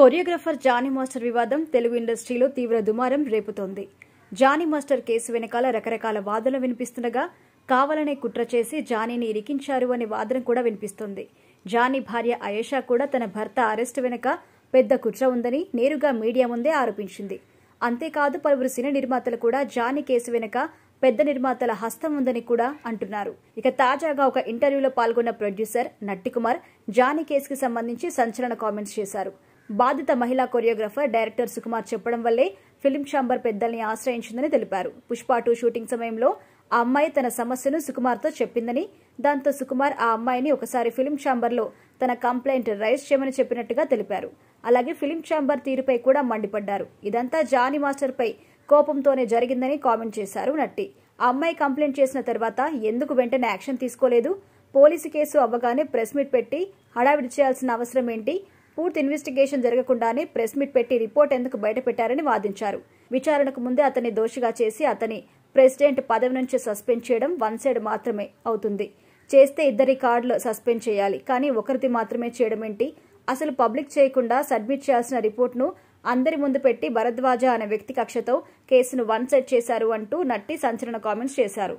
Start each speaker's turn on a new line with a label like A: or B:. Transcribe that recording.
A: choreographer Johnny master వివాదం తెలుగు ఇండస్ట్రీలో తీవ్ర దుమారం రేపుతోంది జానీ మాస్టర్ కేసు వెనకాల రకరకాల వాదనలు వినిపిస్తుండగా కావాలనే కుట్ర చేసి జానీని ఇరికించారు అనే వాదన కూడా వినిపిస్తోంది జానీ భార్య అయేషా కూడా తన భర్త అరెస్టు వెనక పెద్ద కుట్ర ఉందని నేరుగా మీడియా ముందే ఆరోపించింది అంతేకాదు పలువురు సినీ నిర్మాతలు కూడా జానీ కేసు వెనక పెద్ద నిర్మాతల హస్తం ఉందని కూడా అంటున్నారు ఇక తాజాగా ఒక ఇంటర్వ్యూలో పాల్గొన్న ప్రొడ్యూసర్ నట్టికుమార్ జానీ కేసుకి సంబంధించి సంచలన కామెంట్స్ చేశారు బాధిత మహిళా కొరియోగ్రాఫర్ డైరెక్టర్ సుకుమార్ చెప్పడం వల్లే ఫిలిం ఛాంబర్ పెద్దల్ని ఆశ్రయించిందని తెలిపారు పుష్ప టూ షూటింగ్ సమయంలో ఆ అమ్మాయి తన సమస్యను సుకుమార్తో చెప్పిందని దాంతో సుకుమార్ ఆ అమ్మాయిని ఒకసారి ఫిలిం ఛాంబర్లో తన కంప్లైంట్ రైజ్ చేయమని చెప్పినట్టుగా తెలిపారు అలాగే ఫిలిం ఛాంబర్ తీరుపై కూడా మండిపడ్డారు ఇదంతా జానీ మాస్టర్పై కోపంతోనే జరిగిందని కామెంట్ చేశారు నట్టి ఆ అమ్మాయి కంప్లైంట్ చేసిన తర్వాత ఎందుకు వెంటనే యాక్షన్ తీసుకోలేదు పోలీసు కేసు అవ్వగానే ప్రెస్ మీట్ పెట్టి హడావిడి చేయాల్సిన అవసరం ఏంటి పూర్తి ఇన్వెస్టిగేషన్ జరగకుండానే ప్రెస్ మీట్ పెట్టి రిపోర్ట్ ఎందుకు బయటపెట్టారని వాదించారు విచారణకు ముందే అతన్ని దోషిగా చేసి అతని ప్రెసిడెంట్ పదవి నుంచి సస్పెండ్ చేయడం వన్ సైడ్ మాత్రమే అవుతుంది చేస్తే ఇద్దరి కార్డులు సస్పెండ్ చేయాలి కానీ ఒకరిది మాత్రమే చేయడం ఏంటి అసలు పబ్లిక్ చేయకుండా సబ్మిట్ చేయాల్సిన రిపోర్ట్ను అందరి ముందు పెట్టి భరద్వాజ అనే వ్యక్తి కక్షతో కేసును వన్ సైడ్ చేశారు అంటూ నట్టి సంచలన కామెంట్స్ చేశారు